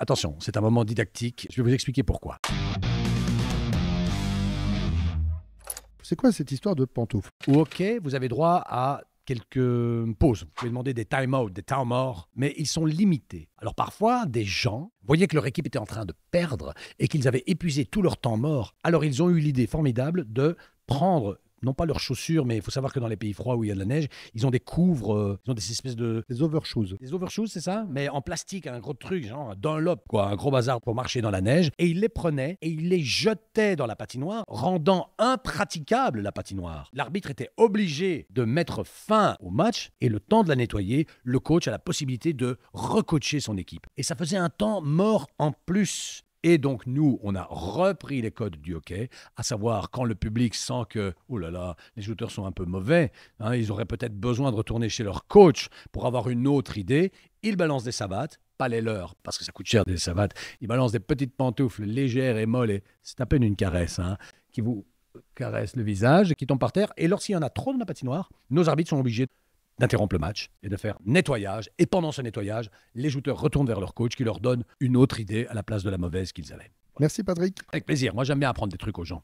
Attention, c'est un moment didactique. Je vais vous expliquer pourquoi. C'est quoi cette histoire de pantoufles Ok, vous avez droit à quelques pauses. Vous pouvez demander des time-out, des temps morts, mais ils sont limités. Alors parfois, des gens voyaient que leur équipe était en train de perdre et qu'ils avaient épuisé tout leur temps mort. Alors ils ont eu l'idée formidable de prendre non pas leurs chaussures, mais il faut savoir que dans les pays froids où il y a de la neige, ils ont des couvres, euh, ils ont des espèces de. Des overshoes. Des overshoes, c'est ça Mais en plastique, un gros truc, genre un lop, quoi, un gros bazar pour marcher dans la neige. Et ils les prenaient et ils les jetaient dans la patinoire, rendant impraticable la patinoire. L'arbitre était obligé de mettre fin au match et le temps de la nettoyer, le coach a la possibilité de recoacher son équipe. Et ça faisait un temps mort en plus. Et donc, nous, on a repris les codes du hockey, à savoir quand le public sent que, oh là là, les shooters sont un peu mauvais, hein, ils auraient peut-être besoin de retourner chez leur coach pour avoir une autre idée, ils balancent des sabates, pas les leurs, parce que ça coûte cher des savates, ils balancent des petites pantoufles légères et molles, et c'est à peine une caresse, hein, qui vous caresse le visage, qui tombe par terre, et lorsqu'il y en a trop dans la patinoire, nos arbitres sont obligés d'interrompre le match et de faire nettoyage. Et pendant ce nettoyage, les jouteurs retournent vers leur coach qui leur donne une autre idée à la place de la mauvaise qu'ils avaient. Merci Patrick. Avec plaisir. Moi, j'aime bien apprendre des trucs aux gens.